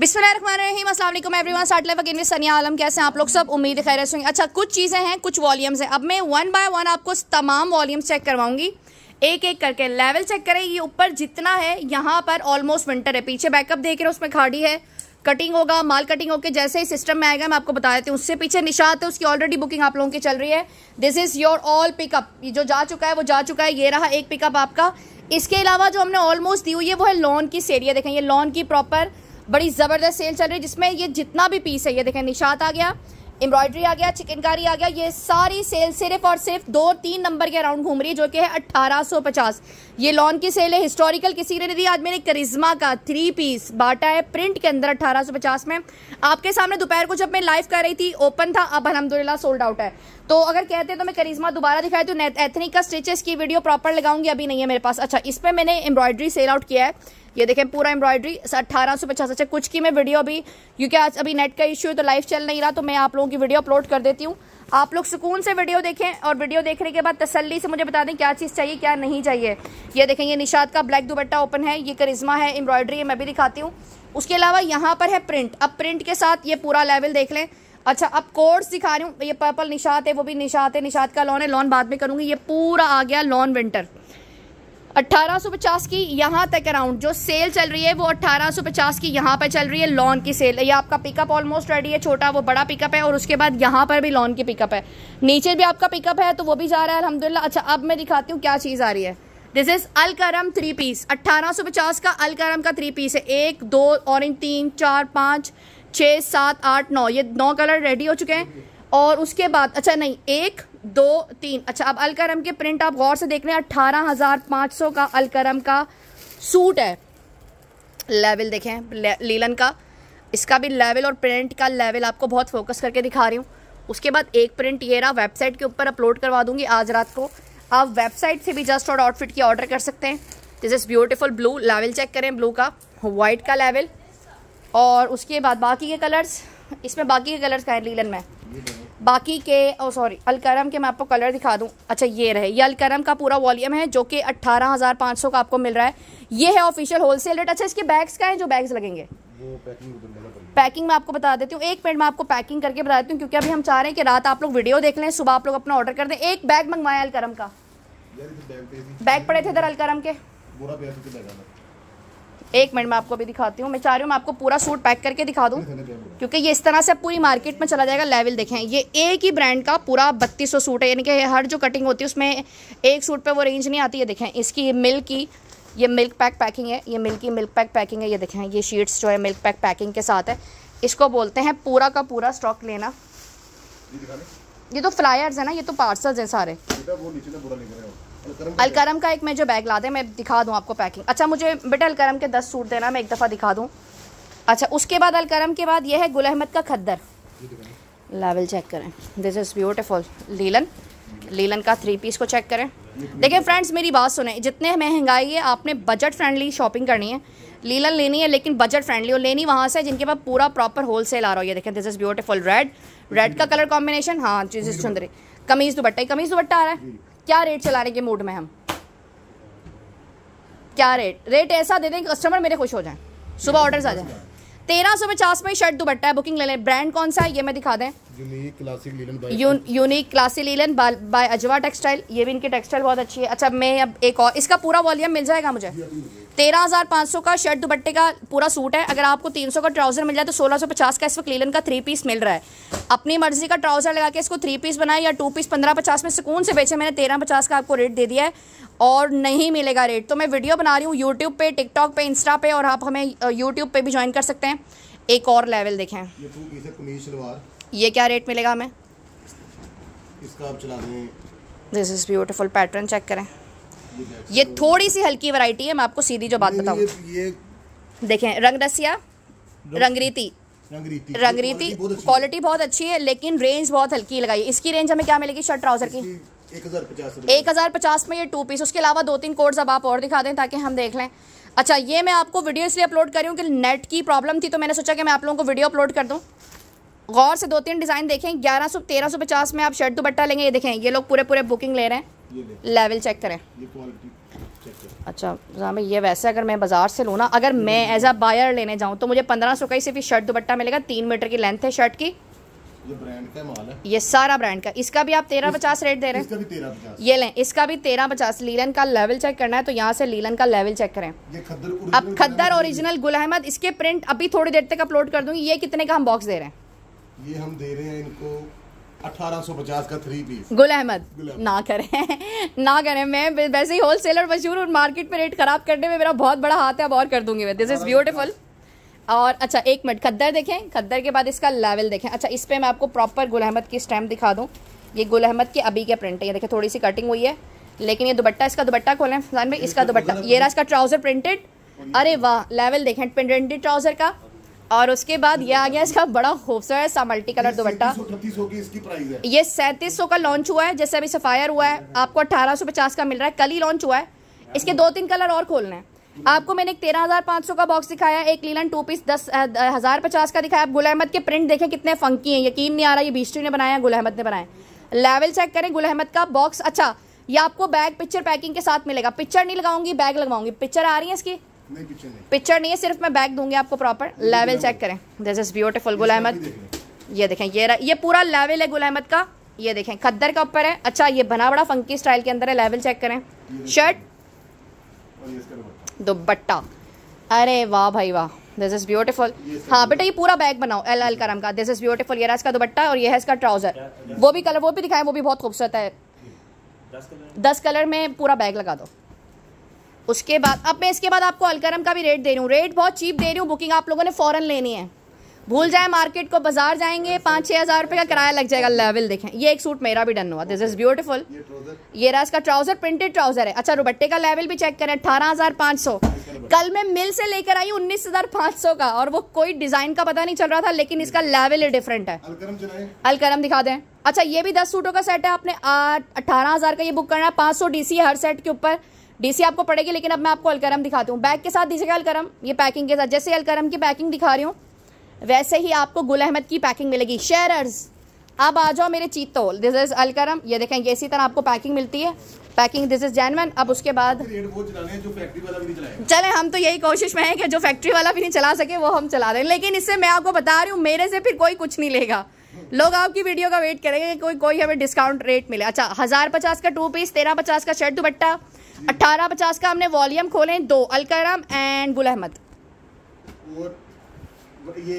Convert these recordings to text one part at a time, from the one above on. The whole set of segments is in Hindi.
बिस्मिल्लाहिर्रहमानिर्रहीम एवरीवन स्टार्ट अगेन सनिया आलम कैसे हैं आप लोग सब उम्मीद खैर होंगे अच्छा कुछ चीज़ें हैं कुछ वॉल्यूम्स हैं अब मैं वन बाय वन आपको तमाम वॉल्यूम्स चेक करवाऊंगी एक एक करके लेवल चेक करें ये ऊपर जितना है यहाँ पर ऑलमोस्ट विंटर है पीछे बैकअप देख रहे हो उसमें खाड़ी है कटिंग होगा माल कटिंग होकर जैसे ही सिस्टम में आएगा मैं आपको बता देती हूँ उससे पीछे निशात है उसकी ऑलरेडी बुकिंग आप लोगों की चल रही है this is your all pickup जो जा चुका है वो जा चुका है ये रहा एक पिकअप आपका इसके अलावा जो हमने ऑलमोस्ट दी हुई है वो है लॉन की सेरिया देखें ये लॉन की प्रॉपर बड़ी ज़बरदस्त सेल चल रही है जिसमें ये जितना भी पीस है ये देखें निशात आ गया एम्ब्रॉयडरी आ गया चिकनकारी आ गया ये सारी सेल सिर्फ और सिर्फ दो तीन नंबर के अराउंड घूम रही है जो कि है 1850 ये लॉन की सेल है हिस्टोरिकल किसी ने दी आज मैंने करिश्मा का थ्री पीस बाटा है प्रिंट के अंदर 1850 में आपके सामने दोपहर को जब मैं लाइव कर रही थी ओपन था अब अलहमदुल्ला सोल्ड आउट है तो अगर कहते हैं तो मैं करिश्मा दोबारा दिखाई तो एथनिक का स्टिचेस की वीडियो प्रॉपर लगाऊंगी अभी नहीं है मेरे पास अच्छा इस पर मैंने एम्ब्रॉयडरी सेल आउट किया है ये देखें पूरा एम्ब्रॉयडरी अठारह सौ पचास अच्छा कुछ की मैं वीडियो अभी क्योंकि आज अभी नेट का इश्यू है तो लाइव चल नहीं रहा तो मैं आप लोगों की वीडियो अपलोड कर देती हूँ आप लोग सुकून से वीडियो देखें और वीडियो देखने के बाद तसल्ली से मुझे बता दें क्या चीज़ चाहिए क्या नहीं चाहिए ये देखें ये निशाद का ब्लैक दुबट्टा ओपन है ये करिश्मा है एम्ब्रॉयडरी है मैं भी दिखाती हूँ उसके अलावा यहाँ पर है प्रिंट अब प्रिंट के साथ ये पूरा लेवल देख लें अच्छा अब कोर्स दिखा रही हूँ ये पर्पल निशात है वो भी निशात है निशात का लॉन है लॉन बाद में करूँगी ये पूरा आ गया लॉन विंटर 1850 की यहाँ तक अराउंड जो सेल चल रही है वो 1850 की यहाँ पर चल रही है लॉन की सेल ये आपका पिकअप ऑलमोस्ट रेडी है छोटा वो बड़ा पिकअप है और उसके बाद यहाँ पर भी लॉन की पिकअप है नीचे भी आपका पिकअप है तो वो भी जा रहा है अलहमदिल्ला अच्छा अब मैं दिखाती हूँ क्या चीज़ आ रही है दिस इज अल करम थ्री पीस अट्ठारह का अलकरम का थ्री पीस है एक दो ऑरेंज तीन चार पाँच छः सात आठ नौ ये नौ कलर रेडी हो चुके हैं और उसके बाद अच्छा नहीं एक दो तीन अच्छा अब अलकरम के प्रिंट आप गौर से देख रहे हैं अट्ठारह हज़ार पाँच सौ का अलकरम का सूट है लेवल देखें ले, लीलन का इसका भी लेवल और प्रिंट का लेवल आपको बहुत फोकस करके दिखा रही हूँ उसके बाद एक प्रिंट ये रहा वेबसाइट के ऊपर अपलोड करवा दूंगी आज रात को आप वेबसाइट से भी जस्ट और आउटफिट की ऑर्डर कर सकते हैं दिस इज़ ब्यूटिफुल ब्लू लेवल चेक करें ब्लू का वाइट का लेवल और उसके बाद बाकी के कलर्स इसमें बाकी के कलर्स का है लीलन में बाकी के ओ oh, सॉरी अलकरम के मैं आपको कलर दिखा दूँ अच्छा ये रहे ये अलकरम का पूरा वॉल्यूम है जो कि अट्ठारह हज़ार पाँच सौ का आपको मिल रहा है ये है ऑफिशियल होलसेल रेट अच्छा इसके बैग्स का है जो बैग्स लगेंगे पैकिंग मैं आपको बता देती हूँ एक मिनट में आपको पैकिंग करके बता देती हूँ क्योंकि अभी हम चाह रहे हैं कि रात आप लोग वीडियो देख लें सुबह आप लोग अपना ऑर्डर कर दें एक बैग मंगवाया अलकरम का बैग पड़े थे इधर अलकरम के एक मिनट मैं आपको अभी दिखाती हूँ मैं चाह रही हूँ मैं आपको पूरा सूट पैक करके दिखा दूँ क्योंकि ये इस तरह से पूरी मार्केट में चला जाएगा लेवल देखें ये एक ही ब्रांड का पूरा बत्तीस सूट है यानी कि हर जो कटिंग होती है उसमें एक सूट पर वो रेंज नहीं आती है देखें इसकी मिल्क की ये मिल्क पैक पैकिंग है ये मिल्क की मिल्क पैक पैकिंग है ये देखें ये शीट्स जो है मिल्क पैक पैकिंग के साथ है इसको बोलते हैं पूरा का पूरा स्टॉक लेना ये तो फ्लायर्स है ना ये तो पार्सल्स हैं सारे अलकरम का एक मैं जो बैग ला दें मैं दिखा दूँ आपको पैकिंग अच्छा मुझे बेटा अलकरम के दस सूट देना मैं एक दफ़ा दिखा दूँ अच्छा उसके बाद अलकरम के बाद यह है गुल अहमद का खद्दर लेवल चेक करें this is beautiful linen linen का थ्री पीस को चेक करें देखिए फ्रेंड्स मेरी बात सुने जितने महंगाई है आपने बजट फ्रेंडली शॉपिंग करनी है लीलन लेनी है लेकिन बजट फ्रेंडली और लेनी वहाँ से जिनके पास पूरा प्रॉपर होल सेल आ रहा है देखें this is beautiful red red का कलर कॉम्बिनेशन हाँ चीज़ सुंदरी कमीज़ दुबट्टा कमीज़ दुबट्टा आ रहा है क्या रेट चलाने के मूड में हम क्या रेट रेट ऐसा दे दें कस्टमर मेरे खुश हो जाए सुबह ऑर्डर्स आ जाए तेरह सौ पचास में शर्ट दुपट्टा है बुकिंग ले लें ब्रांड कौन सा है ये मैं दिखा दें unique classy linen by Ajwa textile ये भी इनकी टेक्सटाइल बहुत अच्छी है अच्छा मैं अब एक और इसका पूरा वॉल्यूम मिल जाएगा मुझे तेरह हज़ार पाँच सौ का शर्ट दुपट्टे का पूरा सूट है अगर आपको तीन सौ का ट्राउज़र मिल जाए तो सोलह सौ पचास का इस वक्त लीलन का थ्री पीस मिल रहा है अपनी मर्जी का ट्राउज़र लगा के इसको थ्री पीस बनाए या टू पीस पंद्रह पचास में सुकून से बेचे मैंने तेरह पचास का आपको रेट दे दिया है और नहीं मिलेगा रेट तो मैं वीडियो बना रही हूँ यूट्यूब पे टिकटॉक पे इंस्टा पे और आप हमें यूट्यूब पे भी ज्वाइन कर सकते हैं एक और लेवल देखें ये क्या रेट मिलेगा हमें this is beautiful pattern check करें ये थोड़ी सी हल्की वैरायटी है मैं आपको सीधी जो बात बताऊँ देखें रंग रसिया रंगरीती रंगरीती क्वालिटी बहुत अच्छी है लेकिन रेंज बहुत हल्की लगाई इसकी रेंज हमें क्या मिलेगी शर्ट ट्राउजर की एक हज़ार पचास में ये टू पीस उसके अलावा दो तीन कोड्स अब आप और दिखा दें ताकि हम देख लें अच्छा ये मैं आपको वीडियो इसलिए अपलोड करी हूँ कि नेट की प्रॉब्लम थी तो मैंने सोचा कि मैं आप लोगों को वीडियो अपलोड कर दूँ गौर से दो तीन डिज़ाइन देखें ग्यारह सौ तेरह सौ पचास में आप शर्ट दुपट्टा लेंगे ये देखें ये लोग पूरे पूरे बुकिंग ले रहे हैं लेवल चेक करें अच्छा ये वैसे अगर मैं बाज़ार से लूँ ना अगर मैं एज अ बायर लेने जाऊँ तो मुझे पंद्रह सौ का ही सिर्फ शर्ट दुपट्टा मिलेगा तीन मीटर की लेंथ है शर्ट की ये ब्रांड का माल है ये सारा ब्रांड का इसका भी आप तेरह पचास रेट दे रहे हैं इसका भी पचास ये लें इसका भी तेरह पचास लीलन का लेवल चेक करना है तो यहाँ से लीलन का लेवल चेक करें अब खद्दर ओरिजिनल गुल अहमद इसके प्रिंट अभी थोड़ी देर तक अपलोड कर दूंगी ये कितने का हम बॉक्स दे रहे हैं ये हम दे रहे हैं इनको 1850 का थ्री पीस गुल अहमद ना करें ना करें मैं वैसे ही होलसेलर मशहूर और मार्केट में रेट खराब करने में मेरा बहुत बड़ा हाथ है अब और कर दूंगी मैं दिस इज ब्यूटीफुल और अच्छा एक मिनट खद्दर देखें खद्दर के बाद इसका लेवल देखें अच्छा इस पर मैं आपको प्रॉपर गुल अहमद की स्टैम्प दिखा दूँ ये गुल अहमद के अभी के प्रिंट है ये देखें थोड़ी सी कटिंग हुई है लेकिन ये दुपट्टा इसका दुपट्टा खोलें फजान इसका दुपट्टा ये रहा इसका ट्राउज़र प्रिंटेड अरे वाह लेवल देखें प्रिंटेड ट्राउज़र का और उसके बाद ये आ गया इसका बड़ा खूबसूरत सा मल्टी कलर दुपट्टा ये सैंतीस सौ का लॉन्च हुआ है जैसे अभी सफायर हुआ है आपको अठारह सौ पचास का मिल रहा है कल ही लॉन्च हुआ है इसके दो तीन कलर और खोलने हैं आपको मैंने एक तेरह हज़ार पाँच सौ का बॉक्स दिखाया एक लीलन टू पीस दस हज़ार पचास का दिखाया आप गुल अहमद के प्रिंट देखें कितने फंकी हैं यकीन नहीं आ रहा ये बीस्ट्री ने बनाया गुल अहमद ने बनाया लेवल चेक करें गुल अहमद का बॉक्स अच्छा ये आपको बैग पिक्चर पैकिंग के साथ मिलेगा पिक्चर नहीं लगाऊंगी बैग लगाऊंगी पिक्चर आ रही है इसकी पिक्चर नहीं है सिर्फ मैं बैग दूंगी आपको प्रॉपर लेवल चेक करें this is beautiful Gul Ahmed ये देखें ये ये पूरा लेवल है गुल अहमद का ये देखें खद्दर का ऊपर है अच्छा ये बना बड़ा फंकी स्टाइल के अंदर है लेवल चेक करें शर्ट दुपट्टा अरे वाह भाई वाह दिस इज़ ब्यूटीफुल हाँ बेटा ये पूरा बैग बनाओ एल एल करम का दिस इज़ ब्यूटीफुल ये इसका दुपट्टा और ये है इसका ट्राउज़र वो भी कलर वो भी दिखाएं वो भी बहुत खूबसूरत है दस कलर में पूरा बैग लगा दो उसके बाद अब मैं इसके बाद आपको अलकरम का भी रेट दे रही हूँ रेट बहुत चीप दे रही हूँ बुकिंग आप लोगों ने फ़ौरन लेनी है भूल जाए मार्केट को बाजार जाएंगे पाँच छः हज़ार रुपये का किराया लग जाएगा लेवल देखें ये एक सूट मेरा भी डन हुआ दिस इज़ ब्यूटीफुल ये रहा इसका ट्राउज़र प्रिंटेड ट्राउज़र है अच्छा रुबट्टे का लेवल भी चेक करें अठारह हज़ार पाँच सौ कल मैं मिल से लेकर आई उन्नीस हज़ार पाँच सौ का और वो कोई डिज़ाइन का पता नहीं चल रहा था लेकिन इसका लेवल ही डिफरेंट है अलकरम दिखा दें अच्छा ये भी दस सूटों का सेट है आपने आठ अठारह हज़ार का ये बुक करना है पाँच सौ डी सी हर सेट के ऊपर डीसी आपको पड़ेगी लेकिन अब मैं आपको अलकरम दिखाती हूँ बैग के साथ दीजिएगा अलकरम ये पैकिंग के साथ जैसे अलकरम की पैकिंग दिखा रही हूँ वैसे ही आपको गुल अहमद की पैकिंग मिलेगी शेयरर्स अब आ जाओ मेरे चीतोल दिस इज अलकरम ये देखें ये इसी तरह आपको पैकिंग मिलती है पैकिंग दिस इज जैन अब उसके बाद तो चले हम तो यही कोशिश में है कि जो फैक्ट्री वाला भी नहीं चला सके वो हम चला दें लेकिन इससे मैं आपको बता रही हूँ मेरे से फिर कोई कुछ नहीं लेगा लोग आपकी वीडियो का वेट करेंगे कोई कोई हमें डिस्काउंट रेट मिले अच्छा हज़ार पचास का टू पीस तेरह पचास का शर्ट दुपट्टा अट्ठारह पचास का हमने वॉल्यूम खोले दो अलकरम एंड गुल अहमद ये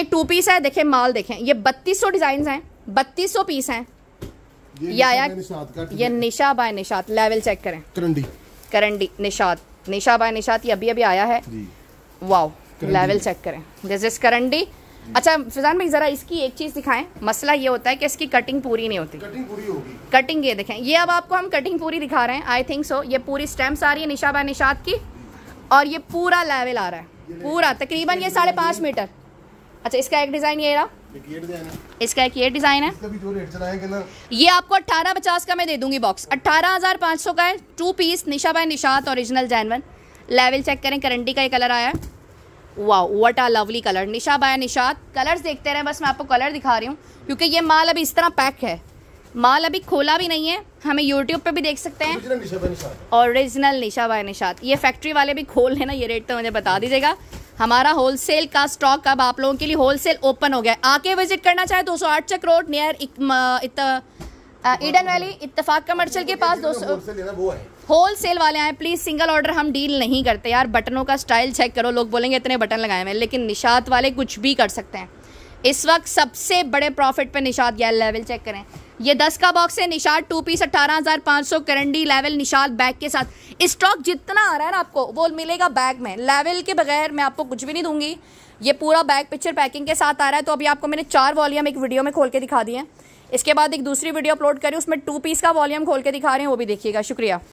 एक टू पीस है देखें माल देखें ये बत्तीस सौ डिजाइन हैं बत्तीस सौ पीस हैं ये, या आया ये निशा बाय निशात लेवल चेक करें करंडी करंडी निशात निशा बाय निशात ये अभी अभी आया है वाओ लेवल चेक करें दिस इज करंडी अच्छा फिजान भाई जरा इसकी एक चीज दिखाएं मसला ये होता है कि इसकी कटिंग पूरी नहीं होती कटिंग पूरी होगी कटिंग ये देखें ये अब आपको हम कटिंग पूरी दिखा रहे हैं आई थिंक सो ये पूरी स्टेम्स आ रही है निशा बाय निशात की और ये पूरा लेवल आ रहा है पूरा तकरीबन ये साढ़े पाँच मीटर अच्छा इसका एक डिजाइन ये रहा इसका एक ये डिजाइन है ये आपको अट्ठारह पचास का मैं दे दूंगी बॉक्स अट्ठारह हजार पाँच सौ का है two piece Nisha bye Nishat original जैनवन लेवल चेक करें करंटी का ये कलर आया है wow what ah lovely colour Nisha bye Nishat colours देखते रहे बस मैं आपको कलर दिखा रही हूँ क्योंकि ये माल अभी इस तरह पैक है माल अभी खोला भी नहीं है हमें यूट्यूब पे भी देख सकते हैं ओरिजिनल निशा बाय निशात ये फैक्ट्री वाले भी खोल ना ये रेट तो मुझे बता दीजिएगा हमारा होलसेल का स्टॉक अब आप लोगों के लिए होलसेल ओपन हो गया आके विजिट करना चाहे दो आठ Chak road near Eden valley Ittefaq commercial के पास दो सौ होल सेल वाले आए प्लीज़ सिंगल ऑर्डर हम डील नहीं करते यार बटनों का स्टाइल चेक करो लोग बोलेंगे इतने बटन लगाए हुए लेकिन निशात वाले कुछ भी कर सकते हैं इस वक्त सबसे बड़े प्रॉफिट पर निशात गया लेवल चेक करें ये दस का बॉक्स है निशाद टू पीस अट्ठारह हज़ार पाँच सौ करंडी लेवल निशाद बैग के साथ स्टॉक जितना आ रहा है ना आपको वो मिलेगा बैग में लेवल के बगैर मैं आपको कुछ भी नहीं दूंगी ये पूरा बैग पिक्चर पैकिंग के साथ आ रहा है तो अभी आपको मैंने चार वॉल्यूम एक वीडियो में खोल के दिखा दिए इसके बाद एक दूसरी वीडियो अपलोड करी उसमें टू पीस का वॉल्यूम खोल के दिखा रहे हैं वो भी देखिएगा शुक्रिया